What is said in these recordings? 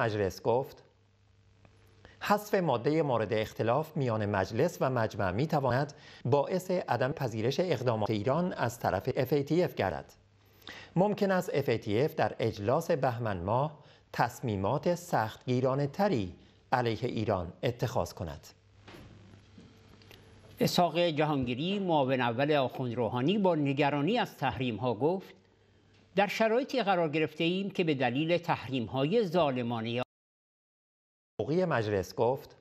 مجلس گفت حذف ماده مورد اختلاف میان مجلس و مجمع می تواند باعث عدم پذیرش اقدامات ایران از طرف FATF گردد. ممکن است FATF در اجلاس بهمن ماه تصمیمات سختگیرانه تری علیه ایران اتخاذ کند. اساق جهانگیری معاون اول آخوند روحانی با نگرانی از تحریم ها گفت در شرایطی قرار گرفته ایم که به دلیل تحریم های ظالمانه حقوقی مجلس گفت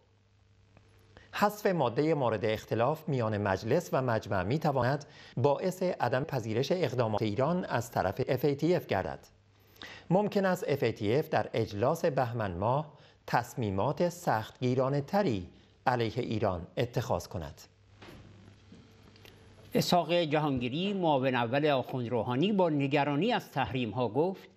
حذف ماده مورد اختلاف میان مجلس و مجمع می تواند باعث عدم پذیرش اقدامات ایران از طرف FATF گردد. ممکن است FATF در اجلاس بهمن ماه تصمیمات گیرانه تری علیه ایران اتخاذ کند. اسحاق جهانگیری معاون اول آخوند روحانی با نگرانی از تحریم ها گفت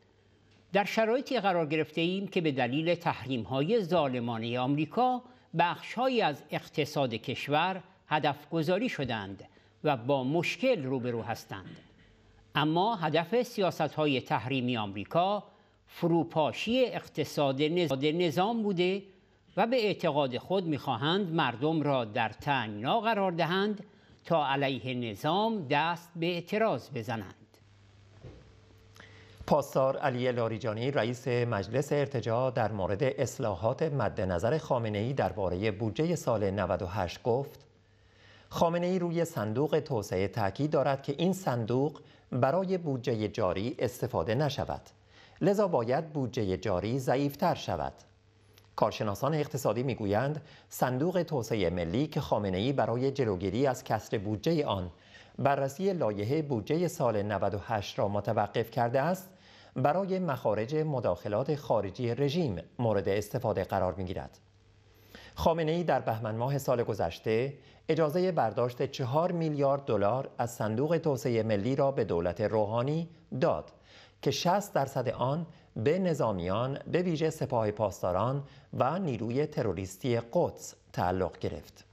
در شرایطی قرار گرفته ایم که به دلیل تحریم های ظالمانه آمریکا بخشهایی از اقتصاد کشور هدف گذاری شدند و با مشکل روبرو هستند اما هدف سیاست های تحریمی آمریکا فروپاشی اقتصاد نظام بوده و به اعتقاد خود میخواهند مردم را در تنگنا قرار دهند تا علیه نظام دست به اعتراض بزنند پاسدار علی لاریجانی رئیس مجلس ارتجاع در مورد اصلاحات مد نظر خامنه ای درباره بودجه سال 98 گفت خامنه ای روی صندوق توسعه تاکید دارد که این صندوق برای بودجه جاری استفاده نشود لذا باید بودجه جاری ضعیفتر شود کارشناسان اقتصادی میگویند صندوق توسعه ملی که ای برای جلوگیری از کسر بودجه آن بررسی لایحه بودجه سال 98 را متوقف کرده است برای مخارج مداخلات خارجی رژیم مورد استفاده قرار میگیرد. گیرد. خامنه ای در بهمن ماه سال گذشته اجازه برداشت 4 میلیارد دلار از صندوق توسعه ملی را به دولت روحانی داد که 60 درصد آن به نظامیان به ویژه سپاه پاسداران و نیروی تروریستی قدس تعلق گرفت.